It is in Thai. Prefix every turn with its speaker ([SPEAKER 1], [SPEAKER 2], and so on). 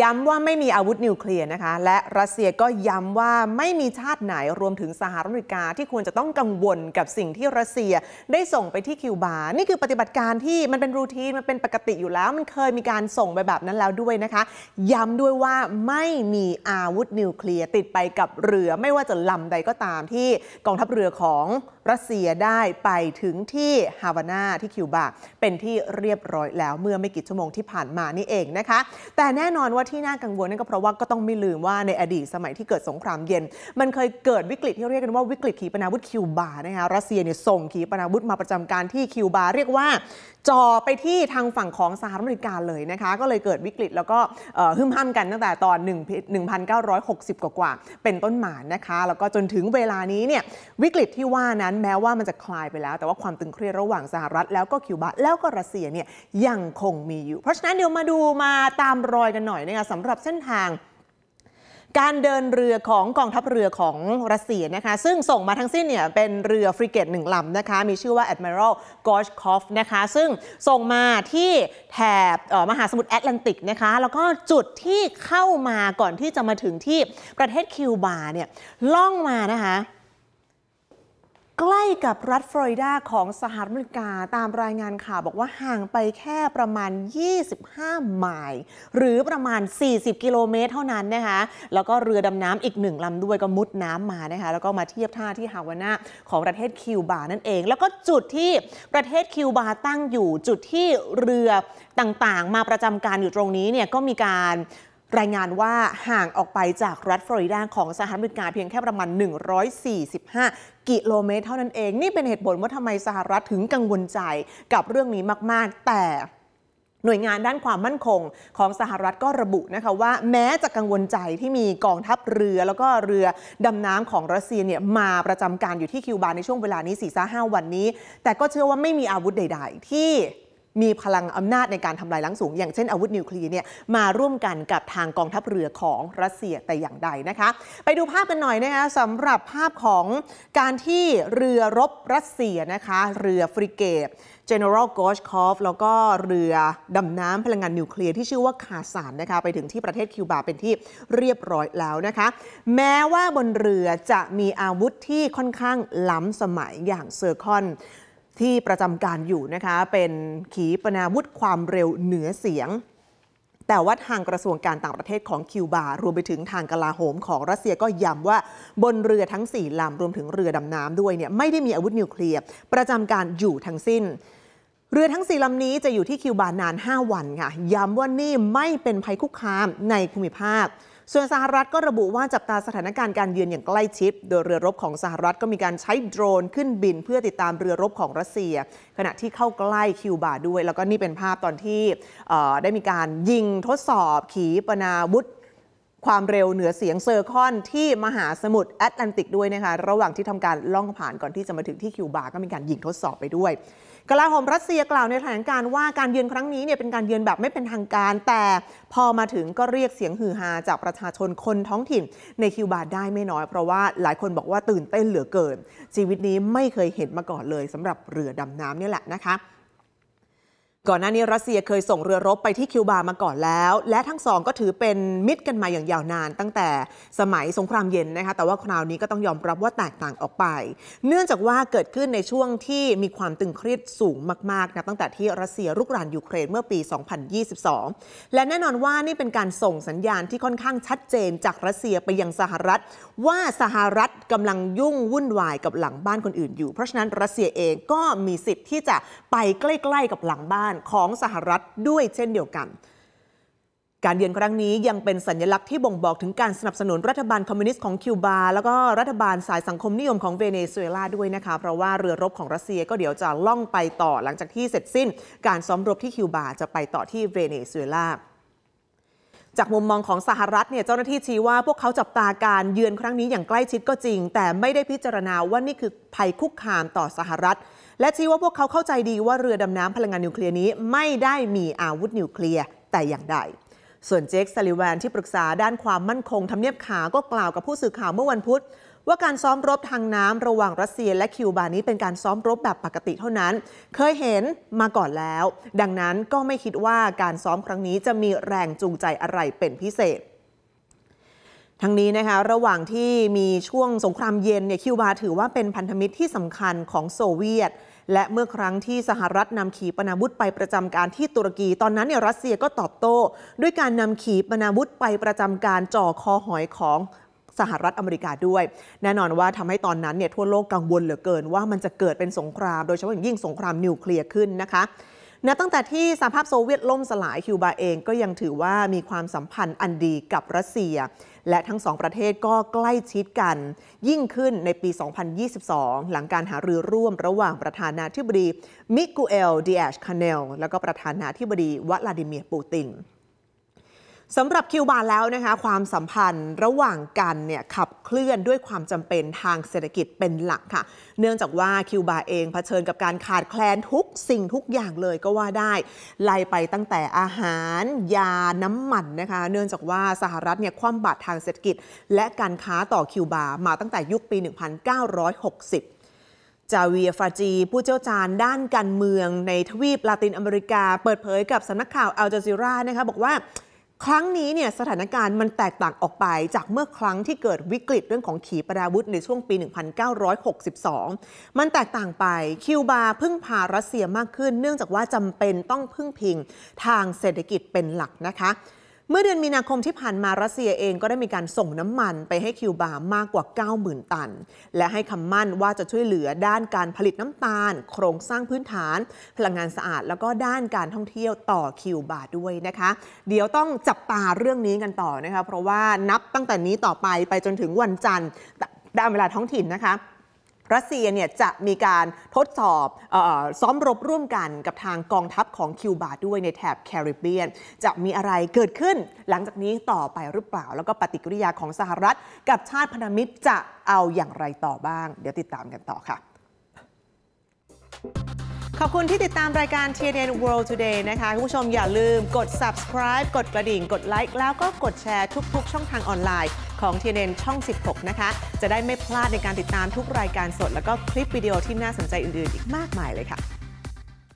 [SPEAKER 1] ย้ำว่าไม่มีอาวุธนิวเคลียร์นะคะ และรัสเซียก็ย้ำว่าไม่มีชาติไหนรวมถึงสหรัฐอเมริกาที่ควรจะต้องกังวลกับสิ่งที่รัสเซีย ได้ส่งไปที่คิวบา นี่คือปฏิบัติการที่มันเป็นรูทีนมันเป็นปกติอยู่แล้วมันเคยมีการส่งไปแบบนั้นแล้วด้วยนะคะ ย้ำด้วยว่าไม่มีอาวุธนิวเคลียร์ติดไปกับเรือไม่ว่าจะลำใดก็ตามที่กองทัพเรือของรัสเซียได้ไปถึงที่ฮาวานาที่คิวบาเป็นที่เรียบร้อยแล้วเมื่อไม่กี่ชั่วโมงที่ผ่านมานี่เองนะคะแต่แน่นอนว่าที่น่ากังวลนั่นก็เพราะว่าก็ต้องไม่ลืมว่าในอดีตสมัยที่เกิดสงครามเย็น มันเคยเกิดวิกฤตที่เรียกกันว่าวิกฤตขีปนาวุธคิวบานะคะรัสเซียเนี่ยส่งขีปนาวุธมาประจำการที่คิวบา เรียกว่าจ่อไปที่ทางฝั่งของสหรัฐอเมริกาเลยนะคะ ก็เลยเกิดวิกฤตแล้วก็หึ่มห้ามกันตั้งแต่ตอน 1960 กว่ากว่าเป็นต้นมานะคะแล้วก็จนถึงเวลานี้เนี่ยวิกฤตที่ว่านั้นแม้ว่ามันจะคลายไปแล้ว แต่ว่าความตึงเครียดระหว่างสหรัฐ แล้วก็คิวบาแล้วก็รัสเซียเนี่ยยังคงมีอยู่ เพราะฉะนั้นเดี๋ยวมาดูมาตามรอยกันหน่อยนะคะสำหรับเส้นทางการเดินเรือของกองทัพเรือของรัสเซียนะคะ ซึ่งส่งมาทั้งสิ้นเนี่ยเป็นเรือฟริเกตหนึ่งลำนะคะ มีชื่อว่า Admiral Gorshkov นะคะ ซึ่งส่งมาที่แถบมหาสมุทรแอตแลนติกนะคะแล้วก็จุดที่เข้ามาก่อนที่จะมาถึงที่ประเทศคิวบาเนี่ยล่องมานะคะใกล้กับรัฐฟลอริดาของสหรัฐอเมริกาตามรายงานข่าวบอกว่าห่างไปแค่ประมาณ 25ไมล์หรือประมาณ 40 กิโลเมตร เท่านั้นนะคะแล้วก็เรือดำน้ำอีกหนึ่งลำด้วยก็มุดน้ำมานะคะแล้วก็มาเทียบท่าที่ฮาวานาของประเทศคิวบา นั่นเอง แล้วก็จุดที่ประเทศคิวบาตั้งอยู่จุดที่เรือต่างๆ มาประจำการอยู่ตรงนี้เนี่ยก็มีการรายงานว่าห่างออกไปจากรัฐฟลอริดาของสหรัฐอเมริกาเพียงแค่ประมาณ 145 กิโลเมตรเท่านั้นเองนี่เป็นเหตุผลว่าทำไมสหรัฐถึงกังวลใจกับเรื่องนี้มาก ๆ แต่หน่วยงานด้านความมั่นคงของสหรัฐก็ระบุนะคะว่า แม้จะกังวลใจที่มีกองทัพเรือแล้วก็เรือดำน้ำของรัสเซียเนี่ยมาประจำการอยู่ที่คิวบาในช่วงเวลานี้4ี่ห้าวันนี้ แต่ก็เชื่อว่าไม่มีอาวุธใด ๆ ที่มีพลังอำนาจในการทำลายล้างสูง อย่างเช่นอาวุธนิวเคลียร์เนี่ยมาร่วมกันกับทางกองทัพเรือของรัสเซียแต่อย่างใดนะคะ ไปดูภาพกันหน่อยนะคะสำหรับภาพของการที่เรือรบรัสเซียนะคะเรือฟริเกต General g o s h k o v แล้วก็เรือดำน้ำพลังงานนิวเคลียร์ที่ชื่อว่าคาสานนะคะไปถึงที่ประเทศคิวบาเป็นที่เรียบร้อยแล้วนะคะแม้ว่าบนเรือจะมีอาวุธที่ค่อนข้างล้ำสมัยอย่างเซอร์คอนที่ประจำการอยู่นะคะเป็นขีปนาวุธความเร็วเหนือเสียง แต่ว่าทางกระทรวงการต่างประเทศของคิวบา รวมไปถึงทางกลาโหมของรัสเซียก็ย้ำว่าบนเรือทั้ง4ลำรวมถึงเรือดำน้ำด้วยเนี่ยไม่ได้มีอาวุธนิวเคลียร์ประจำการอยู่ทั้งสิ้นเรือทั้งสี่ลำนี้จะอยู่ที่คิวบา นาน 5 วันค่ะ ย้ำว่านี่ไม่เป็นภัยคุกคามในภูมิภาค ส่วนสหรัฐก็ระบุว่าจับตาสถานการณ์การเยือนอย่างใกล้ชิด โดยเรือรบของสหรัฐก็มีการใช้โดรนขึ้นบินเพื่อติดตามเรือรบของรัสเซียขณะที่เข้าใกล้คิวบาด้วย แล้วก็นี่เป็นภาพตอนที่ได้มีการยิงทดสอบ ขีปนาวุธความเร็วเหนือเสียงเซอร์คอนที่มหาสมุทรแอตแลนติก ด้วยนะคะ ระหว่างที่ทำการล่องผ่านก่อนที่จะมาถึงที่คิวบาก็มีการยิงทดสอบไปด้วยกลาโหมรัสเซียกล่าวในแถลงการว่าการเยือนครั้งนี้เนี่ยเป็นการเยือนแบบไม่เป็นทางการ แต่พอมาถึงก็เรียกเสียงฮือฮาจากประชาชนคนท้องถิ่น ในคิวบาได้ไม่น้อย เพราะว่าหลายคนบอกว่าตื่นเต้นเหลือเกิน ชีวิตนี้ไม่เคยเห็นมาก่อนเลยสำหรับเรือดำน้ำนี่แหละนะคะก่อนหน้านี้รัสเซียเคยส่งเรือรบไปที่คิวบามาก่อนแล้ว และทั้งสองก็ถือเป็นมิตรกันมาอย่างยาวนาน ตั้งแต่สมัยสงครามเย็นนะคะแต่ว่าคราวนี้ก็ต้องยอมรับว่าแตกต่างออกไป เนื่องจากว่าเกิดขึ้นในช่วงที่มีความตึงเครียดสูงมากๆนะตั้งแต่ที่รัสเซียรุกรานยูเครนเมื่อปี 2022 และแน่นอนว่านี่เป็นการส่งสัญญาณที่ค่อนข้างชัดเจนจากรัสเซียไปยังสหรัฐว่าสหรัฐกำลังยุ่งวุ่นวายกับหลังบ้านคนอื่นอยู่เพราะฉะนั้นรัสเซียเองก็มีสิทธิ์ที่จะไปใกล้ๆกับหลังบ้านานของสหรัฐด้วยเช่นเดียวกัน การเยือนครั้งนี้ยังเป็นสัญญลักษณ์ที่บ่งบอกถึงการสนับสนุนรัฐบาลคอมมิวนิสต์ของคิวบา แล้วก็รัฐบาลสายสังคมนิยมของเวเนซุเอลาด้วยนะคะ เพราะว่าเรือรบของรัสเซียก็เดี๋ยวจะล่องไปต่อหลังจากที่เสร็จสิ้น การซ้อมรบที่คิวบา จะไปต่อที่เวเนซุเอลา จากมุมมองของสหรัฐเนี่ยเจ้าหน้าที่ชี้ว่าพวกเขาจับตาการเยือนครั้งนี้อย่างใกล้ชิดก็จริง แต่ไม่ได้พิจารณาว่านี่คือภัยคุกคามต่อสหรัฐและชี้ว่าพวกเขาเข้าใจดีว่าเรือดำน้ำพลังงานนิวเคลียร์นี้ไม่ได้มีอาวุธนิวเคลียร์แต่อย่างใด ส่วนเจคซาลิแวนที่ปรึกษาด้านความมั่นคงทำเนียบขาวก็กล่าวกับผู้สื่อข่าวเมื่อวันพุธ ว่าการซ้อมรบทางน้ำระหว่างรัสเซียและคิวบานี้ เป็นการซ้อมรบแบบปกติเท่านั้น เคยเห็นมาก่อนแล้ว ดังนั้นก็ไม่คิดว่าการซ้อมครั้งนี้จะมีแรงจูงใจอะไรเป็นพิเศษทั้งนี้นะคะระหว่างที่มีช่วงสงครามเย็นเนี่ยคิวบาถือว่าเป็นพันธมิตรที่สำคัญของโซเวียต และเมื่อครั้งที่สหรัฐนำขีปนาวุธไปประจำการที่ตุรกี ตอนนั้นเนี่ยรัสเซียก็ตอบโต้ ด้วยการนำขีปนาวุธไปประจำการจ่อคอหอยของสหรัฐอเมริกาด้วย แน่นอนว่าทำให้ตอนนั้นเนี่ยทั่วโลกกังวลเหลือเกินว่ามันจะเกิดเป็นสงครามโดยเฉพาะอย่างยิ่งสงครามนิวเคลียร์ขึ้นนะคะนะตั้งแต่ที่สหภาพโซเวียตล่มสลายคิวบาเองก็ยังถือว่ามีความสัมพันธ์อันดีกับรัสเซียและทั้งสองประเทศก็ใกล้ชิดกัน ยิ่งขึ้นในปี 2022 หลังการหารือร่วมระหว่างประธานาธิบดีมิกูเอลดีแอชคาเนล และก็ประธานาธิบดีวลาดิเมียร์ปูตินสำหรับคิวบาแล้วนะคะความสัมพันธ์ระหว่างกันเนี่ยขับเคลื่อนด้วยความจำเป็นทางเศรษฐกิจเป็นหลักค่ะ เนื่องจากว่าคิวบาเองเผชิญกับการขาดแคลนทุกสิ่งทุกอย่างเลยก็ว่าได้ ไล่ไปตั้งแต่อาหารยาน้ำมันนะคะเนื่องจากว่าสหรัฐเนี่ยคว่ำบาตรทางเศรษฐกิจ และการค้าต่อคิวบา มาตั้งแต่ยุคปี 1960 จาเวียฟาจี ผู้เชี่ยวชาญด้านการเมืองในทวีปลาตินอเมริกาเปิดเผยกับสำนักข่าวอัลจาซีรานะคะบอกว่าครั้งนี้เนี่ยสถานการณ์มันแตกต่างออกไปจากเมื่อครั้งที่เกิดวิกฤตเรื่องของขีปนาวุธในช่วงปี 1962 มันแตกต่างไป คิวบาพึ่งพารัสเซียมากขึ้น เนื่องจากว่าจำเป็นต้องพึ่งพิงทางเศรษฐกิจเป็นหลักนะคะเมื่อเดือนมีนาคมที่ผ่านมารัสเซียเองก็ได้มีการส่งน้ำมันไปให้คิวบามากกว่า 90,000 ตัน และให้คำมั่นว่าจะช่วยเหลือด้านการผลิตน้ำตาล โครงสร้างพื้นฐาน พลังงานสะอาด แล้วก็ด้านการท่องเที่ยวต่อคิวบาด้วยนะคะเดี๋ยวต้องจับตาเรื่องนี้กันต่อนะคะเพราะว่านับตั้งแต่นี้ต่อไปไปจนถึงวันจันทร์ตามเวลาท้องถิ่นนะคะรัสเซียเนี่ยจะมีการทดสอบออซ้อมรบร่วมกันกับทางกองทัพของคิวบาด้วยในแถบแคริบเบียนจะมีอะไรเกิดขึ้นหลังจากนี้ต่อไปหรือเปล่าแล้วก็ปฏิกิริยาของสหรัฐกับชาติพันธมิตรจะเอาอย่างไรต่อบ้าง เดี๋ยวติดตามกันต่อค่ะ ขอบคุณที่ติดตามรายการ TNN World Today นะคะ คุณผู้ชมอย่าลืมกด subscribe กดกระดิ่งกดไลค์แล้วก็กดแชร์ทุก ๆ ช่องทางออนไลน์ของ TNN ช่อง 16 นะคะ จะได้ไม่พลาดในการติดตามทุกรายการสด แล้วก็คลิปวิดีโอที่น่าสนใจอื่น ๆ อีกมากมายเลยค่ะ